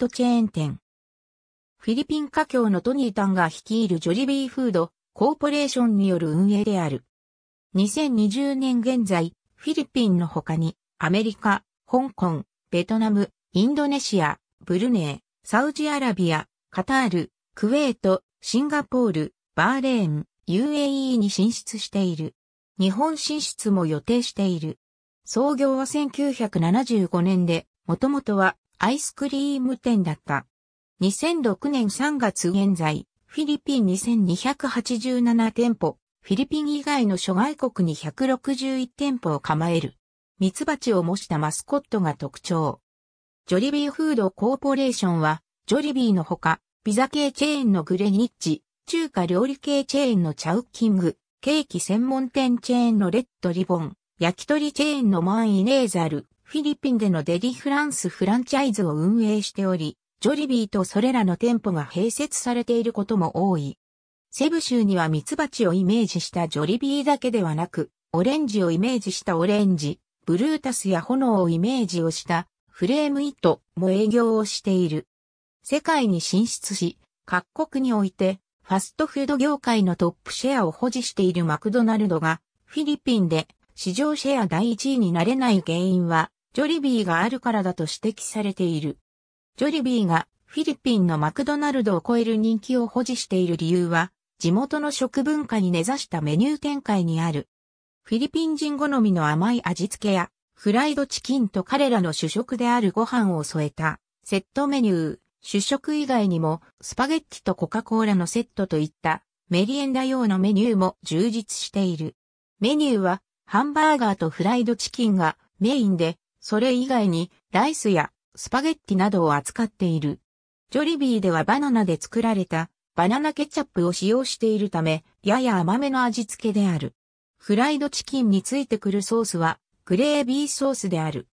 ドチェーン店。フィリピン華僑のトニータンが率いるジョリビーフードコーポレーションによる運営である。2020年現在、フィリピンの他にアメリカ、香港、ベトナム、インドネシア、ブルネイ、サウジアラビア、カタール、クウェート、シンガポール、バーレーン、UAE に進出している。日本進出も予定している。創業は1975年で、もともとはアイスクリーム店だった。2006年3月現在、フィリピン2287店舗、フィリピン以外の諸外国に161店舗を構える。ミツバチを模したマスコットが特徴。ジョリビーフードコーポレーションは、ジョリビーのほか、ピザ系チェーンのグレニッチ、中華料理系チェーンのチャウキング、ケーキ専門店チェーンのレッドリボン、焼き鳥チェーンのマンイネーザル、フィリピンでのデリフランスフランチャイズを運営しており、ジョリビーとそれらの店舗が併設されていることも多い。セブ州にはミツバチをイメージしたジョリビーだけではなく、オレンジをイメージしたオレンジ、ブルータスや炎をイメージをしたフレームイットも営業をしている。世界に進出し、各国においてファストフード業界のトップシェアを保持しているマクドナルドがフィリピンで市場シェア第1位になれない原因はジョリビーがあるからだと指摘されている。ジョリビーがフィリピンのマクドナルドを超える人気を保持している理由は、地元の食文化に根ざしたメニュー展開にある。フィリピン人好みの甘い味付けや、フライドチキンと彼らの主食であるご飯を添えた、セットメニュー、主食以外にも、スパゲッティとコカ・コーラのセットといった、メリエンダ用のメニューも充実している。メニューは、ハンバーガーとフライドチキンがメインで、それ以外にライスやスパゲッティなどを扱っている。ジョリビーではバナナで作られたバナナケチャップを使用しているため、やや甘めの味付けである。フライドチキンについてくるソースはグレービーソースである。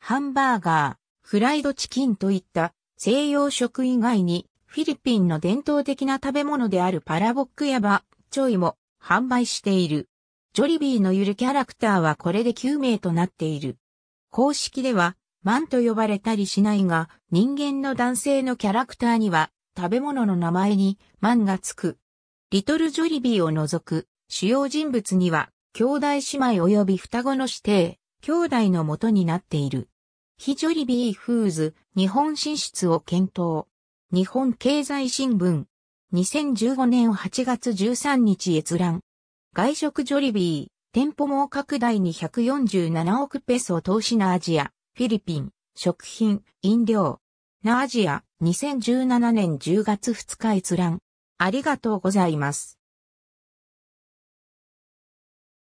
ハンバーガー、フライドチキンといった西洋食以外にフィリピンの伝統的な食べ物であるパラボックやバ、チョイも販売している。ジョリビーのゆるキャラクターはこれで9名となっている。公式では、マンと呼ばれたりしないが、人間の男性のキャラクターには、食べ物の名前にマンがつく。リトルジョリビーを除く、主要人物には、兄弟姉妹及び双子の指定、兄弟の元になっている。非ジョリビーフーズ、日本進出を検討。日本経済新聞。2015年8月13日閲覧。外食ジョリビー。店舗網拡大に147億ペソ投資なアジア、フィリピン、食品、飲料。なアジア、2017年10月2日閲覧。ありがとうございます。